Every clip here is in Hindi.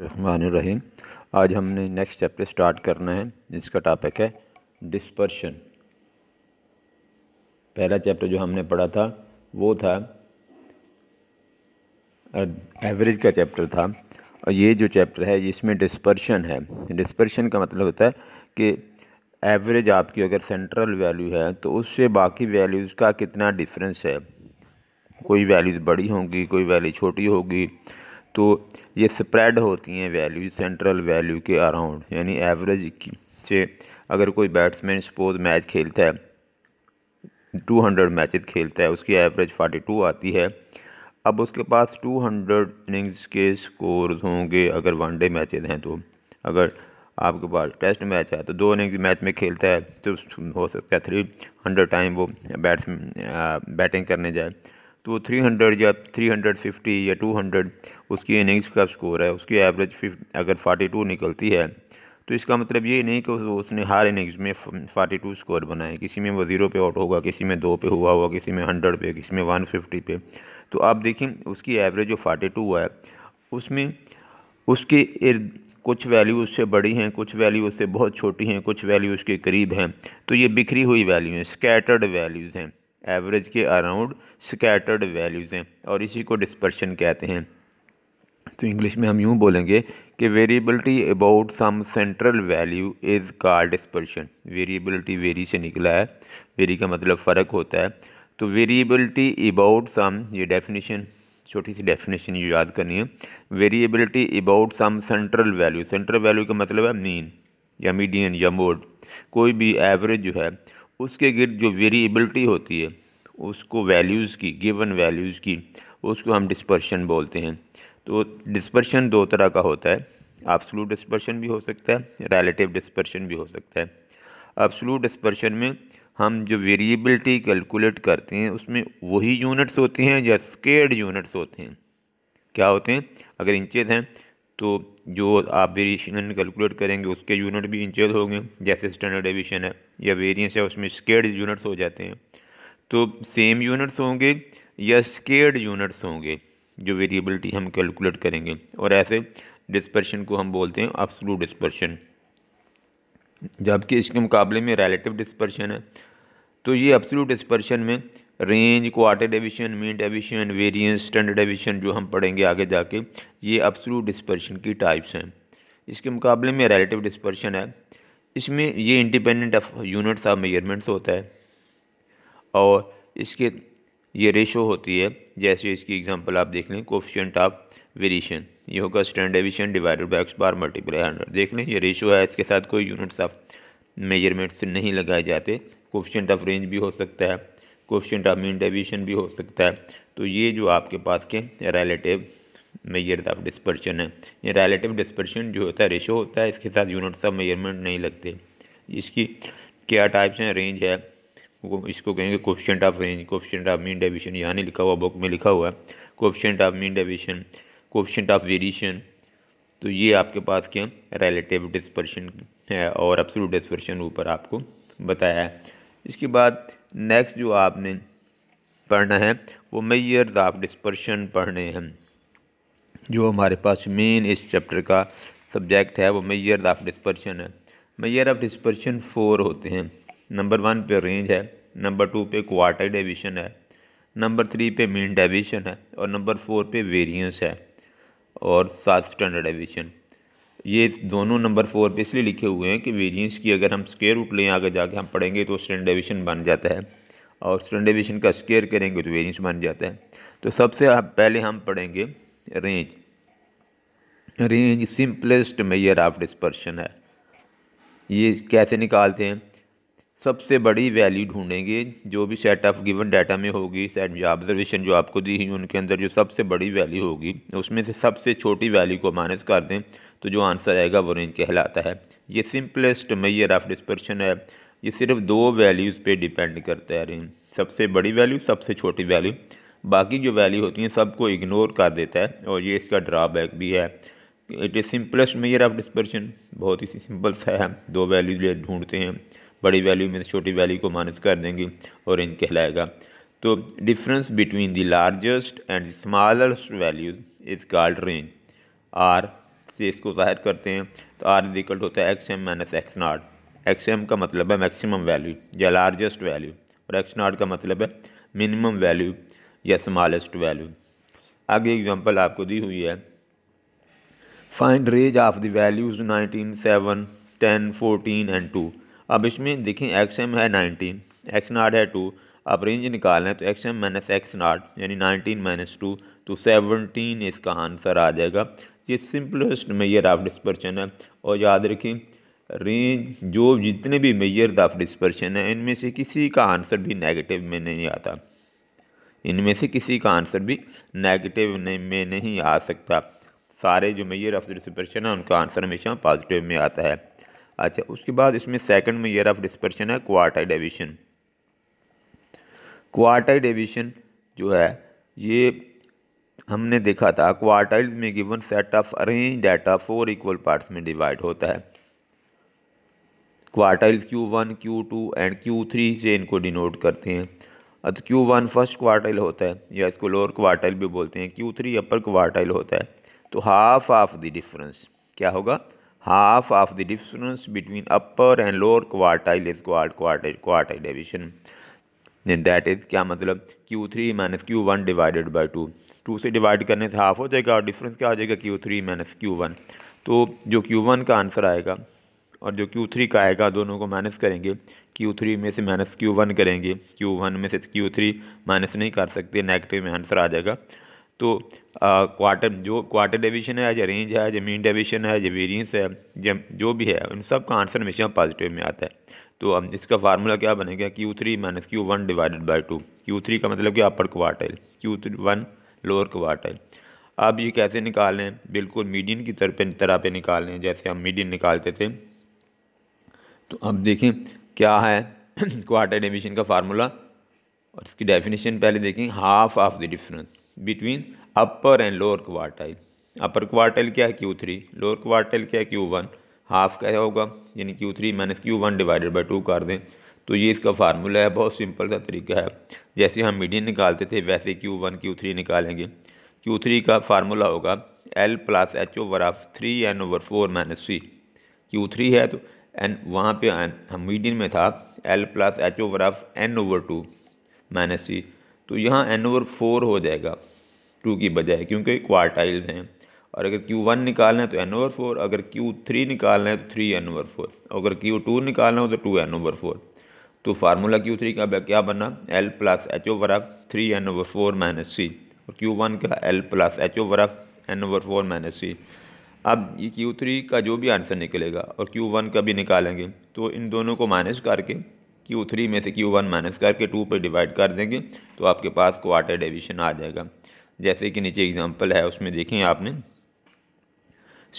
रहीम आज हमने नेक्स्ट चैप्टर स्टार्ट करना है जिसका टॉपिक है डिस्पर्शन पहला चैप्टर जो हमने पढ़ा था वो था एवरेज का चैप्टर था और ये जो चैप्टर है इसमें डिस्पर्शन है डिस्पर्शन का मतलब होता है कि एवरेज आपकी अगर सेंट्रल वैल्यू है तो उससे बाकी वैल्यूज़ का कितना डिफरेंस है कोई वैल्यूज़ बड़ी होंगी कोई वैल्यू छोटी होगी तो ये स्प्रेड होती हैं वैल्यू सेंट्रल वैल्यू के अराउंड यानी एवरेज की से अगर कोई बैट्समैन सपोज मैच खेलता है 200 मैचेस खेलता है उसकी एवरेज 42 आती है अब उसके पास 200 इनिंग्स के स्कोर होंगे अगर वनडे मैचेस हैं तो अगर आपके पास टेस्ट मैच है तो दो इनिंग्स मैच में खेलता है तो हो सकता है थ्री हंड्रेड टाइम वो बैट्स बैटिंग करने जाए तो थ्री हंड्रेड या थ्री हंड्रेड फिफ्टी या टू हंड्रेड उसकी इनिंग्स का स्कोर है उसकी एवरेज अगर फार्टी टू निकलती है तो इसका मतलब ये नहीं कि उसने हर इनिंग्स में फार्टी टू स्कोर बनाए किसी में वो ज़ीरो पे आउट होगा किसी में दो पे हुआ होगा किसी में हंड्रेड पे किसी में वन फिफ्टी पे तो आप देखें उसकी एवरेज जो फार्टी टू है उसमें उसके इर्द कुछ वैल्यू उससे बड़ी हैं कुछ वैल्यू उससे बहुत छोटी हैं कुछ वैल्यू उसके करीब हैं तो ये बिखरी हुई वैल्यू हैं स्कैटर्ड वैल्यूज़ हैं एवरेज के अराउंड स्कैटर्ड वैल्यूज़ हैं और इसी को डिस्पर्शन कहते हैं तो इंग्लिश में हम यूँ बोलेंगे कि variability about some central value is called dispersion variability vary से निकला है वेरी का मतलब फ़र्क होता है तो वेरिएबिलिटी अबाउट सम ये डेफिनेशन छोटी सी डेफिनेशन ये याद करनी है variability about some central value central value का मतलब है मीन या मीडियन या मोड कोई भी एवरेज जो है उसके गिर्द जो वेरिएबिलिटी होती है उसको वैल्यूज़ की गिवन वैल्यूज़ की उसको हम डिस्पर्शन बोलते हैं तो डिस्पर्शन दो तरह का होता है आपसलू डिस्पर्शन भी हो सकता है रिलेटिव डिस्पर्शन भी हो सकता है आपसलूट डिस्पर्शन में हम जो वेरिएबिलिटी कैलकुलेट करते हैं उसमें वही यूनिट्स होते हैं या स्केर्ड यूनिट्स होते हैं क्या होते हैं अगर इंचेस हैं तो जो आप वेरिएशन कैलकुलेट करेंगे उसके यूनिट भी इंचेज होंगे जैसे स्टैंडर्ड एविशन है या वेरियंस है उसमें स्केर्ड यूनिट्स हो जाते हैं तो सेम यूनिट्स होंगे या स्केर्ड यूनिट्स होंगे जो वेरिएबिलिटी हम कैलकुलेट करेंगे और ऐसे डिस्पर्शन को हम बोलते हैं अपसलू डिस्पर्शन जबकि इसके मुकाबले में रिलेटिव डिस्पर्शन है तो ये अपसलू डिस्पर्शन में range quarter deviation mean deviation variance standard deviation जो हम पढ़ेंगे आगे जाके ये अब्सोलूट डिस्पर्शन की टाइप्स हैं इसके मुकाबले में रिलेटिव डिस्पर्शन है इसमें ये independent of units of measurements होता है और इसके ये रेशो होती है जैसे इसकी एग्जांपल आप देख लें कोफिशेंट ऑफ वेरिएशन ये होगा standard deviation divided by x bar multiply hundred देख लें ये रेशो है इसके साथ कोई यूनिट्स ऑफ मेजरमेंट्स नहीं लगाए जाते कोफिशेंट ऑफ रेंज भी हो सकता है क्वेश्चन ऑफ मीन डेविएशन भी हो सकता है तो ये जो आपके पास के रिलेटिव मेजर्स ऑफ डिस्पर्शन है ये रिलेटिव डिस्पर्शन जो होता है रेशो होता है इसके साथ यूनिट्स ऑफ मेजरमेंट नहीं लगते इसकी क्या टाइप्स हैं रेंज है वो इसको कहेंगे coefficient of range coefficient of mean deviation यहाँ नहीं लिखा हुआ बुक में लिखा हुआ है coefficient of mean deviation coefficient of variation तो ये आपके पास क्या रिलेटिव डिस्पर्शन है और अब्सोल्यूट डिस्पर्शन ऊपर आपको बताया है इसके बाद नेक्स्ट जो आपने पढ़ना है वो मैयर्स ऑफ डिस्पर्शन पढ़ने हैं जो हमारे पास मेन इस चैप्टर का सब्जेक्ट है वो मैयर्स ऑफ डिस्पर्शन है मैयर ऑफ डिस्पर्शन फोर होते हैं नंबर वन पे रेंज है नंबर टू पे क्वार्टर डेविशन है नंबर थ्री पे मीन डेविशन है और नंबर फोर पे वेरिएंस है और सात स्टैंडर्ड डेविशन ये दोनों नंबर फोर पे इसलिए लिखे हुए हैं कि वेरिएंस की अगर हम स्केयर रूट लें आगे जाके हम पढ़ेंगे तो स्टैंड बन जाता है और स्टैंड का स्केयर करेंगे तो वेरिएंस बन जाता है तो सबसे पहले हम पढ़ेंगे range range simplest measure of dispersion है ये कैसे निकालते हैं सबसे बड़ी वैल्यू ढूंढेंगे जो भी सेट ऑफ गिवन डाटा में होगी सेट या ऑब्जर्वेशन जो आपको दी हुई उनके अंदर जो सबसे बड़ी वैल्यू होगी उसमें से सबसे छोटी वैल्यू को माइनस कर दें तो जो आंसर आएगा वो रेंज कहलाता है ये सिंपलेस्ट मैयर ऑफ डिस्पर्शन है ये सिर्फ दो वैल्यूज़ पे डिपेंड करता है रेंज सबसे बड़ी वैल्यू सबसे छोटी वैल्यू बाकी जो वैल्यू होती हैं सबको इग्नोर कर देता है और ये इसका ड्रॉबैक भी है it is simplest measure of dispersion बहुत ही सिंपल सा है दो वैल्यू ढूंढते हैं बड़ी वैल्यू में छोटी वैल्यू को मानस कर देंगे और इन कहलाएगा तो difference between the largest and smallest values is called range R से इसको ज़ाहिर करते हैं तो आर इजिकल होता है x m minus x naught x m का मतलब है मैक्सिमम वैल्यू या लार्जेस्ट वैल्यू और एक्स नाट का मतलब है मिनिमम वैल्यू या स्मॉलेस्ट वैल्यू आगे एग्जांपल आपको दी हुई है find range of the values nineteen seven ten fourteen and two अब इसमें देखें एक्स एम है नाइनटीन एक्स नाट है टू अब रेंज निकालें तो x m minus x naught यानी नाइनटीन माइनस टू तो सेवनटीन इसका आंसर आ जाएगा ये सिंपलेस्ट मैयर ऑफ डिस्पर्शन है और याद रखें रेंज जो जितने भी मैयर ऑफ डिस्पर्शन है इनमें से किसी का आंसर भी नेगेटिव में नहीं आता इनमें से किसी का आंसर भी नेगेटिव में नहीं आ सकता सारे जो मैयर ऑफ डिस्पर्शन है उनका आंसर हमेशा पॉजिटिव में आता है अच्छा उसके बाद इसमें सेकंड मैयर ऑफ डिस्पर्शन है क्वार्टाइड एविशन क्वार्टाइड एविशन जो है ये हमने देखा था क्वार्टाइल्स में given set of arrange data four equal parts में डिवाइड होता है quartiles Q one Q two and Q three से इनको डिनोट करते हैं अब तो क्यू वन फर्स्ट क्वार्टाइल होता है या इसको लोअर क्वार्टाइल भी बोलते हैं क्यू थ्री अपर क्वार्टाइल होता है तो हाफ ऑफ द डिफरेंस क्या होगा half of the difference between upper and lower quartile is quart quartile quartile deviation that is क्या मतलब Q three minus Q one divided by two two से डिवाइड करने से हाफ हो जाएगा और डिफरेंस क्या आ जाएगा Q three minus Q one तो जो क्यू वन का आंसर आएगा और जो क्यू थ्री का आएगा दोनों को माइनस करेंगे क्यू थ्री में से माइनस क्यू वन करेंगे क्यू वन में से क्यू थ्री माइनस नहीं कर सकते नेगेटिव में आंसर आ जाएगा तो क्वार्टर जो क्वार्टर डिवीजन है या रेंज है या मीन डिवीजन है या वेरियंस है या जो भी है उन सब का आंसर हमेशा पॉजिटिव में आता है तो अब इसका फार्मूला क्या बनेगा Q three minus Q one divided by two Q three का मतलब क्या upper quarter Q three one lower quarter अब ये कैसे निकालें बिल्कुल मीडियन की तरफ तरह पे निकालें जैसे हम मीडियन निकालते थे तो अब देखें क्या है क्वार्टर एमिशन का फार्मूला और इसकी डेफिनेशन पहले देखें half of the difference between upper and lower quartile upper quartile क्या है क्यू थ्री लोअर क्वार्टाइल क्या है क्यू वन हाफ क्या होगा यानी Q three minus Q one divided by two कर दें तो ये इसका फार्मूला है बहुत सिंपल सा तरीका है जैसे हम मीडियन निकालते थे वैसे क्यू वन क्यू थ्री निकालेंगे क्यू थ्री का फार्मूला होगा L plus h over of three n over four minus c Q three है तो एन वहाँ पे एन हम मीडियन में था L plus h over of n over two minus c तो यहाँ एन ओवर फोर हो जाएगा टू की बजाय क्योंकि क्वार्टाइल्स हैं और अगर क्यू वन निकालना है तो एन ओवर फोर अगर क्यू थ्री निकालना है तो थ्री एन ओवर फोर अगर क्यू टू निकालना हो तो टू एन ओवर फोर तो फार्मूला क्यू थ्री का क्या बना L plus h over f three n over four minus c और क्यू वन का L plus h over f n over four minus c अब ये क्यू थ्री का जो भी आंसर निकलेगा और क्यू वन का भी निकालेंगे तो इन दोनों को माइनस करके क्यू थ्री में से क्यू वन माइनस करके टू पर डिवाइड कर देंगे तो आपके पास क्वार्टर डिवीजन आ जाएगा जैसे कि नीचे एग्जाम्पल है उसमें देखें आपने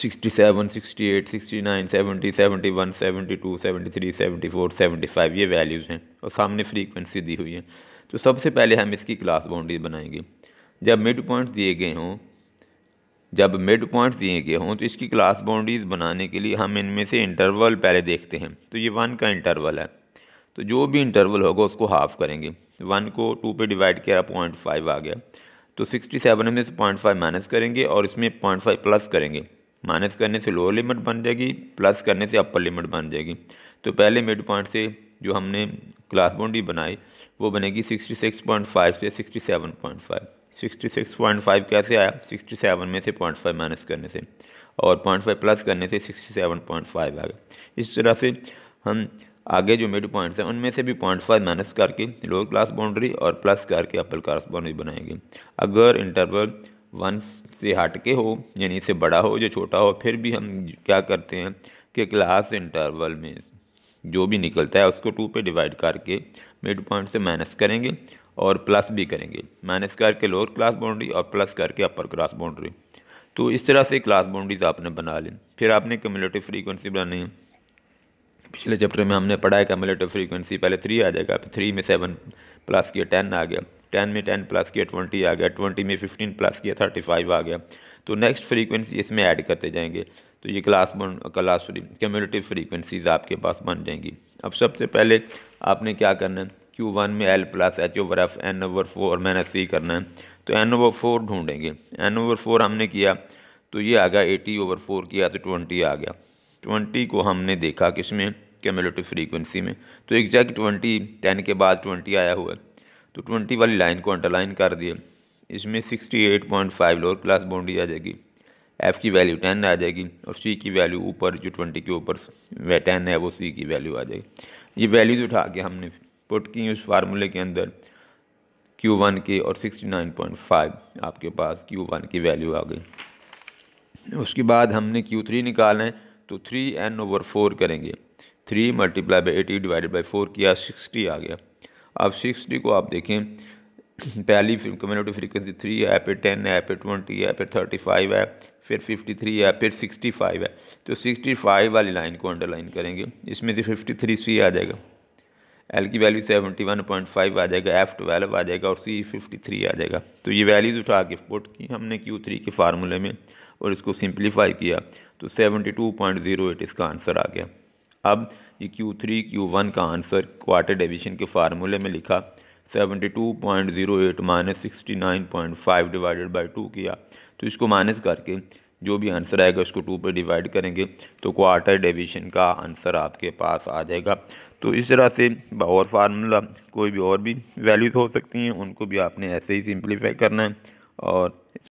sixty seven sixty eight sixty nine seventy seventy one seventy two seventy three seventy four seventy five ये वैल्यूज़ हैं और सामने फ्रीक्वेंसी दी हुई है तो सबसे पहले हम इसकी क्लास बाउंड्रीज बनाएंगे जब मिड पॉइंट्स दिए गए हों जब मिड पॉइंट्स दिए गए हों तो इसकी क्लास बाउंड्रीज बनाने के लिए हम इनमें से इंटरवल पहले देखते हैं तो ये वन का इंटरवल है तो जो भी इंटरवल होगा उसको हाफ करेंगे वन को टू पे डिवाइड किया पॉइंट फाइव आ गया तो सिक्सटी सेवन में से पॉइंट फाइव माइनस करेंगे और इसमें पॉइंट फाइव प्लस करेंगे माइनस करने से लोअर लिमिट बन जाएगी प्लस करने से अपर लिमिट बन जाएगी तो पहले मिड पॉइंट से जो हमने क्लास बाउंड्री बनाई वो बनेगी 66.5 से 67.5 66.5 कैसे आया 67 में से 0.5 माइनस करने से और 0.5 प्लस करने से 67.5 आ गया इस तरह से हम आगे जो मिड पॉइंट्स हैं उनमें से भी पॉइंट फाइव माइनस करके लोअर क्लास बाउंड्री और प्लस करके अपर क्लास बाउंड्री बनाएंगे अगर इंटरवल वन से हट के हो यानी इससे बड़ा हो जो छोटा हो फिर भी हम क्या करते हैं कि क्लास इंटरवल में जो भी निकलता है उसको टू पे डिवाइड करके मिड पॉइंट से माइनस करेंगे और प्लस भी करेंगे माइनस करके लोअर क्लास बाउंड्री और प्लस करके अपर क्लास बाउंड्री तो इस तरह से क्लास बाउंड्रीज आपने बना ली फिर आपने कम्युलेटिव फ्रीक्वेंसी बनानी है पिछले चैप्टर में हमने पढ़ा है कम्युलेटिव फ्रीक्वेंसी पहले थ्री आ जाएगा फिर थ्री में सेवन प्लस किया टेन आ गया टेन में टेन प्लस किया ट्वेंटी आ गया ट्वेंटी में फिफ्टीन प्लस किया थर्टी फाइव आ गया तो नेक्स्ट फ्रीक्वेंसी इसमें ऐड करते जाएंगे तो ये क्लास बन क्लास कम्यूनिटी फ्रीक्वेंसीज आपके पास बन जाएंगी अब सबसे पहले आपने क्या करना है क्यू वन में L plus h over f n over four minus c करना है तो एन ओवर फोर ढूंढेंगे एन ओवर फोर हमने किया तो ये आ गया एटी ओवर फोर किया तो ट्वेंटी आ गया ट्वेंटी को हमने देखा किस में कम्यूनिटी फ्रीकवेंसी में तो एग्जैक्ट ट्वेंटी टेन के बाद ट्वेंटी आया हुआ है तो ट्वेंटी वाली लाइन को अंडरलाइन कर दिए इसमें sixty eight point five lower class boundary आ जाएगी एफ़ की वैल्यू टेन आ जाएगी और सी की वैल्यू ऊपर जो ट्वेंटी के ऊपर वह टेन है वो सी की वैल्यू आ जाएगी ये वैल्यूज उठा के हमने पुट की उस फार्मूले के अंदर क्यू वन के और सिक्सटी नाइन पॉइंट फाइव आपके पास क्यू वन की वैल्यू आ गई उसके बाद हमने क्यू थ्री निकालना है तो थ्री एन ओवर फोर करेंगे three multiply by eighty divided by four किया सिक्सटी आ गया अब सिक्स डी को आप देखें पहली कम्युनिटी फ्रिक्वेंसी थ्री है फिर टेन है फिर ट्वेंटी है फिर थर्टी फाइव है फिर फिफ्टी थ्री है फिर सिक्सटी फाइव है तो सिक्सटी फाइव वाली लाइन को अंडरलाइन करेंगे इसमें से फिफ्टी थ्री सी आ जाएगा एल की value seventy one point five आ जाएगा एफ़ ट्वेल्व आ जाएगा और सी फिफ्टी थ्री आ जाएगा तो ये वैल्यूज़ उठा के पुट की हमने क्यू थ्री के फार्मूले में और इसको सिंप्लीफाई किया तो seventy two point zero eight इसका आंसर आ गया अब ये क्यू थ्री क्यू वन का आंसर क्वार्टर डिवीजन के फार्मूले में लिखा seventy two point zero eight minus sixty nine point five divided by two किया तो इसको माइनस करके जो भी आंसर आएगा उसको टू पर डिवाइड करेंगे तो क्वार्टर डिवीजन का आंसर आपके पास आ जाएगा तो इस तरह से और फार्मूला कोई भी और भी वैल्यूज़ हो सकती हैं उनको भी आपने ऐसे ही सिंप्लीफाई करना है और